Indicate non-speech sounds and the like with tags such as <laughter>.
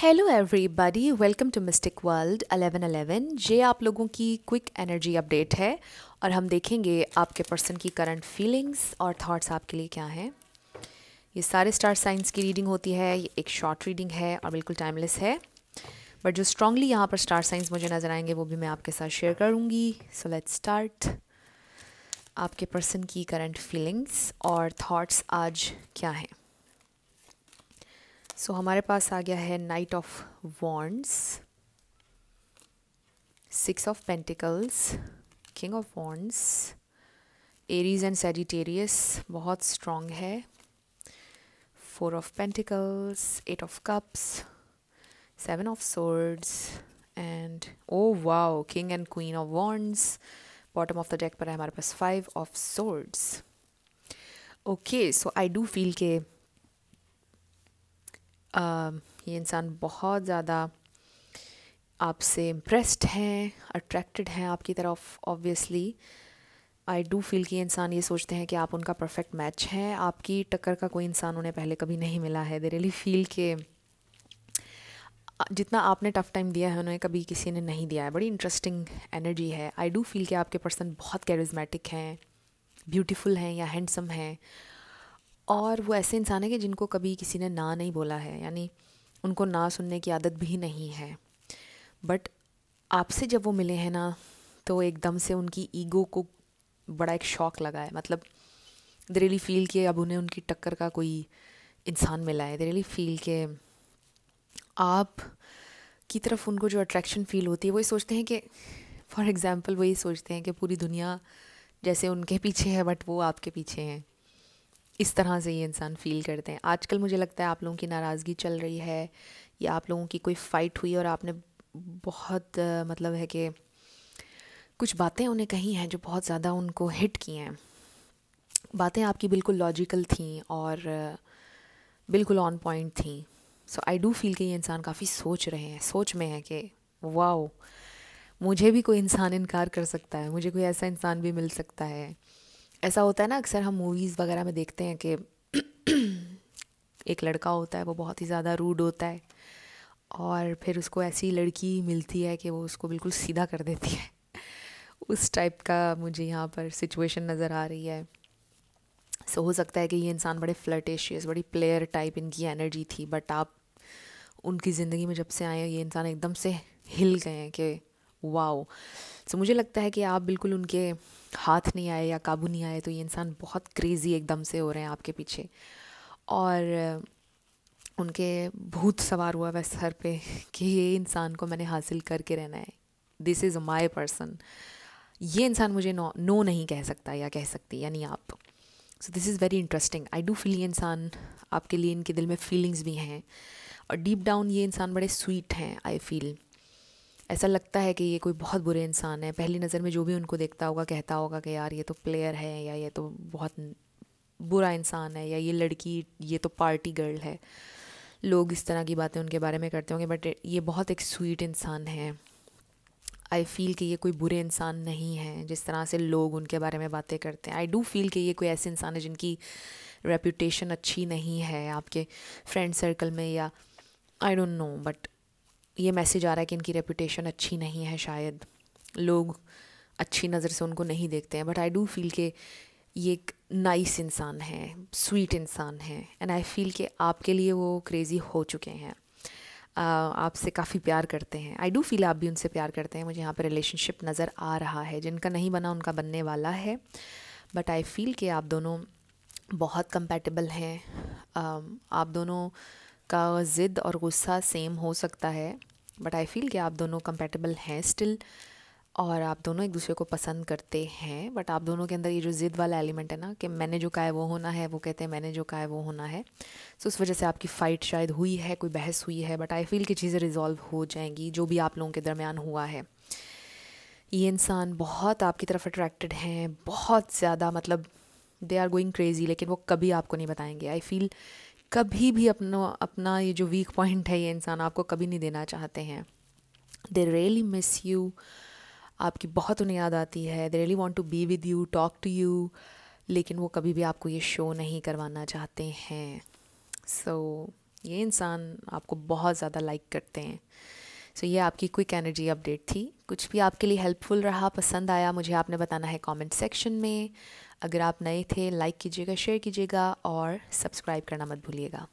hello everybody welcome to mystic world 1111 ये आप लोगों की क्विक एनर्जी अपडेट है और हम देखेंगे आपके पर्सन की करंट फीलिंग्स और थॉट्स आपके लिए क्या हैं ये सारे स्टार साइंस की रीडिंग होती है ये एक शॉर्ट रीडिंग है और बिल्कुल टाइमलेस है बट जो स्ट्रांगली यहाँ पर स्टार साइंस मुझे नज़र आएंगे वो भी मैं आपके साथ शेयर करूँगी सो लेट स्टार्ट आपके पर्सन की करंट फीलिंग्स और थाट्स आज क्या हैं सो so, हमारे पास आ गया है knight of wands six of pentacles king of wands Aries and Sagittarius बहुत स्ट्रॉन्ग है four of pentacles eight of cups seven of swords and oh wow king and queen of wands bottom of the deck पर है हमारे पास five of swords okay so I do feel के ये इंसान बहुत ज़्यादा आपसे इम्प्रेस्ड हैं अट्रैक्टेड हैं आपकी तरफ ऑब्वियसली आई डू फील कि इंसान ये सोचते हैं कि आप उनका परफेक्ट मैच हैं आपकी टक्कर का कोई इंसान उन्हें पहले कभी नहीं मिला है दे रियली फील के जितना आपने टफ़ टाइम दिया है उन्हें कभी किसी ने नहीं दिया है बड़ी इंटरेस्टिंग एनर्जी है आई डू फील कि आपके पर्सन बहुत कैरिज्मेटिक हैं ब्यूटीफुल हैं या हैंडसम हैं और वो ऐसे इंसान हैं कि जिनको कभी किसी ने ना नहीं बोला है यानी उनको ना सुनने की आदत भी नहीं है बट आपसे जब वो मिले हैं ना तो एकदम से उनकी ईगो को बड़ा एक शौक लगा है मतलब दे रियली फील के अब उन्हें उनकी टक्कर का कोई इंसान मिला है दे रियली फील के आप की तरफ उनको जो अट्रैक्शन फील होती है वो ये सोचते हैं कि फॉर एग्ज़ाम्पल वही सोचते हैं कि पूरी दुनिया जैसे उनके पीछे है बट वो आपके पीछे हैं इस तरह से ये इंसान फील करते हैं आजकल मुझे लगता है आप लोगों की नाराज़गी चल रही है या आप लोगों की कोई फ़ाइट हुई और आपने बहुत मतलब है कि कुछ बातें उन्हें कही हैं जो बहुत ज़्यादा उनको हिट की हैं बातें आपकी बिल्कुल लॉजिकल थी और बिल्कुल ऑन पॉइंट थी सो आई डू फील कि ये इंसान काफ़ी सोच रहे हैं सोच में है कि वाओ मुझे भी कोई इंसान इनकार कर सकता है मुझे कोई ऐसा इंसान भी मिल सकता है ऐसा होता है ना अक्सर हम मूवीज़ वगैरह में देखते हैं कि <clears throat> एक लड़का होता है वो बहुत ही ज़्यादा रूड होता है और फिर उसको ऐसी लड़की मिलती है कि वो उसको बिल्कुल सीधा कर देती है <laughs> उस टाइप का मुझे यहाँ पर सिचुएशन नज़र आ रही है सो हो सकता है कि ये इंसान बड़े फ्लर्टेशियस बड़ी प्लेयर टाइप इनकी एनर्जी थी बट आप उनकी ज़िंदगी में जब से आए ये इंसान एकदम से हिल गए हैं कि वाओ सो मुझे लगता है कि आप बिल्कुल उनके हाथ नहीं आए या काबू नहीं आए तो ये इंसान बहुत क्रेज़ी एकदम से हो रहे हैं आपके पीछे और उनके भूत सवार हुआ वह सर पे <laughs> कि ये इंसान को मैंने हासिल करके रहना है दिस इज़ माई पर्सन ये इंसान मुझे नो नो नहीं कह सकता या कह सकती यानी आप so this is very interesting I do feel ये इंसान आपके लिए इनके दिल में फीलिंग्स भी हैं और डीप डाउन ये इंसान बड़े स्वीट हैं आई फील ऐसा लगता है कि ये कोई बहुत बुरे इंसान है पहली नज़र में जो भी उनको देखता होगा कहता होगा कि यार ये तो प्लेयर है या ये तो बहुत बुरा इंसान है या ये लड़की ये तो पार्टी गर्ल है लोग इस तरह की बातें उनके बारे में करते होंगे बट ये बहुत एक स्वीट इंसान है आई फील कि ये कोई बुरे इंसान नहीं है जिस तरह से लोग उनके बारे में बातें करते हैं आई डू फील कि ये कोई ऐसे इंसान है जिनकी रेपूटेशन अच्छी नहीं है आपके फ्रेंड सर्कल में या आई डोंट नो बट ये मैसेज आ रहा है कि इनकी रेपूटेशन अच्छी नहीं है शायद लोग अच्छी नज़र से उनको नहीं देखते हैं बट आई डू फील के ये एक नाइस इंसान है स्वीट इंसान है एंड आई फील कि आपके लिए वो क्रेज़ी हो चुके हैं आपसे काफ़ी प्यार करते हैं आई डू फील आप भी उनसे प्यार करते हैं मुझे यहाँ पर रिलेशनशिप नज़र आ रहा है जिनका नहीं बना उनका बनने वाला है बट आई फील कि आप दोनों बहुत कंपेटेबल हैं आप दोनों का ज़िद और गुस्सा सेम हो सकता है बट आई फील कि आप दोनों कंपेटेबल हैं स्टिल और आप दोनों एक दूसरे को पसंद करते हैं बट आप दोनों के अंदर ये जो ज़िद वाला एलिमेंट है ना कि मैंने जो कहा है वो होना है वो कहते हैं मैंने जो कहा है वो होना है सो so, उस वजह से आपकी फ़ाइट शायद हुई है कोई बहस हुई है बट आई फील कि चीज़ें रिजॉल्व हो जाएंगी जो भी आप लोगों के दरमियान हुआ है ये इंसान बहुत आपकी तरफ अट्रैक्टेड हैं बहुत ज़्यादा मतलब दे आर गोइंग क्रेज़ी लेकिन वो कभी आपको नहीं बताएंगे आई फील कभी भी अपना अपना ये जो वीक पॉइंट है ये इंसान आपको कभी नहीं देना चाहते हैं दे रियली मिस यू आपकी बहुत उन्हें याद आती है they really want to be with you talk to you लेकिन वो कभी भी आपको ये शो नहीं करवाना चाहते हैं सो so, ये इंसान आपको बहुत ज़्यादा लाइक करते हैं सो so, ये आपकी क्विक एनर्जी अपडेट थी कुछ भी आपके लिए हेल्पफुल रहा पसंद आया मुझे आपने बताना है कमेंट सेक्शन में अगर आप नए थे लाइक कीजिएगा शेयर कीजिएगा और सब्सक्राइब करना मत भूलिएगा